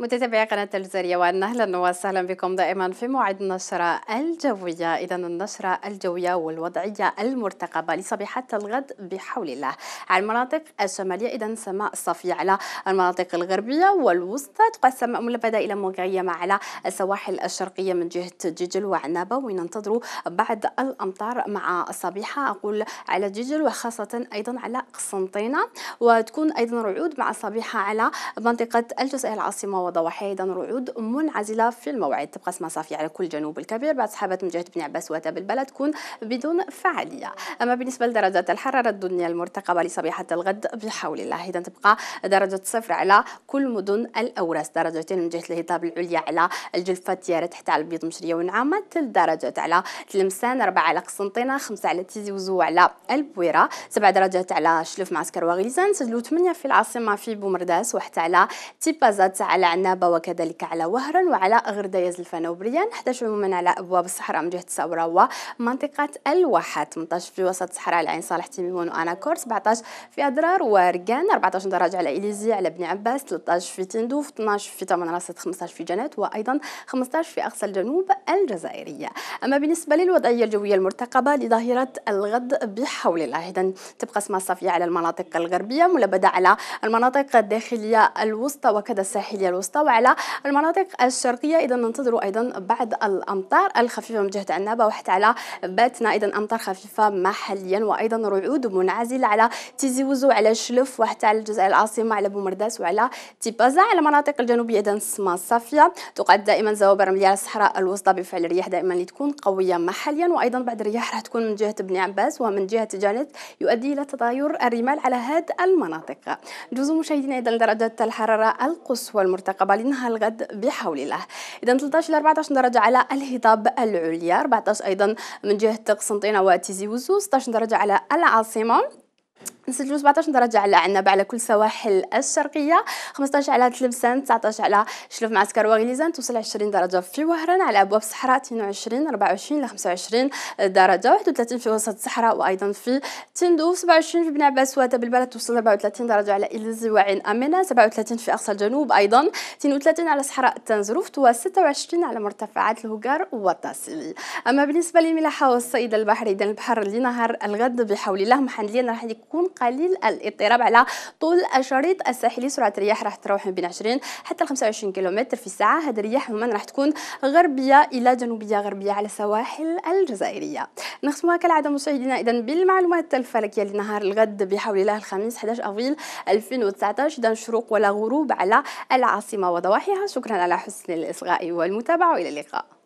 متابعي قناة الجزائرية أهلا وسهلا بكم دائما في موعد النشرة الجوية إذا النشرة الجوية والوضعية المرتقبة لصبيحة الغد بحول الله على المناطق الشمالية إذا سماء صافية على المناطق الغربية والوسطى تبقى السماء ملبدة إلى مغيمة على السواحل الشرقية من جهة جيجل وعنابة وننتظر بعض الأمطار مع صبيحة أقول على جيجل وخاصة أيضا على قسنطينة وتكون أيضا رعود مع صبيحة على منطقة الجزائر العاصمة فوضى وحيدا رعود منعزله في الموعد تبقى اسمها صافي على كل جنوب الكبير بعد سحابات من جهه بن عباس وتاب البلد تكون بدون فعاليه اما بالنسبه لدرجات الحراره الدنيا المرتقبه لصبيحه الغد بحول الله اذا تبقى درجه صفر على كل مدن الاوراس درجتين من جهه الهضاب العليا على الجلفه تيارة تحت على البيض مشريه ونعامه ثلاث درجات على تلمسان اربعه على قسنطينه خمسه على تيزي وزو على البويره سبع درجات على شلوف معسكر وغليزان سجلوا ثمانيه في العاصمه في بومرداس وحتى على تيبازات على عنابة وكذلك على وهران وعلى غردايز الفنا وبريان 11 عموما على أبواب الصحراء من جهة الصبرة ومنطقة الواحات 18 في وسط الصحراء على عين صالح تيميمون وأناكور 17 في أضرار وركان 14 درجة على إليزي على بني عباس 13 في تندوف 12 في تمن راست 15 في جنات وأيضا 15 في أقصى الجنوب الجزائرية أما بالنسبة للوضعية الجوية المرتقبة لظاهرة الغد بحول الله إذا تبقى سما صافية على المناطق الغربية ملبدة على المناطق الداخلية الوسطى وكذا الساحلية الوسطى المتوسطة وعلى المناطق الشرقية إذا ننتظر أيضا بعض الأمطار الخفيفة من جهة عنابة وحتى على باتنا إذا أمطار خفيفة محليا وأيضا رعود منعزلة على تيزي وزو على شلف وحتى على الجزائر العاصمة على بومرداس وعلى تيبازا على المناطق الجنوبية إذا سما صافية تقعد دائما زوابر رملية على الصحراء الوسطى بفعل الرياح دائما اللي تكون قوية محليا وأيضا بعد الرياح راح تكون من جهة بني عباس ومن جهة جانت يؤدي إلى تطاير الرمال على هذه المناطق جزء مشاهدينا إذا درجات الحرارة القصوى المرتفعة قبالينها الغد بحول الله اذا 13 الى 14 درجه على الهضاب العليا 14 ايضا من جهه قسنطينه وتيزي وزو 16 درجه على العاصمه نسجلوا 17 درجه على عنب على كل سواحل الشرقيه 15 على تلمسان 19 على شلوف معسكر وغليزان توصل 20 درجه في وهران على ابواب الصحراء 22 24 ل 25 درجه 31 في وسط الصحراء وايضا في تندوف 27 في بن عباس وهذا بالبلد توصل 34 درجه على إلزي وعين امنه 37 في اقصى الجنوب ايضا 32 على صحراء تنزروفت و26 على مرتفعات الهجر والتاسيلي اما بالنسبه للملاحه والصيد البحري اذا البحر لنهار الغد بحول الله محليا راح يكون قليل الاضطراب على طول الشريط الساحلي سرعه الرياح راح تتراوح من بين 20 حتى 25 كيلومتر في الساعه هذه الرياح عموما راح تكون غربيه الى جنوبيه غربيه على السواحل الجزائريه نختمها كالعاده مشاهدينا اذا بالمعلومات الفلكيه لنهار الغد بحول الله الخميس 11 افريل 2019 اذا شروق ولا غروب على العاصمه وضواحيها شكرا على حسن الاصغاء والمتابعه والى اللقاء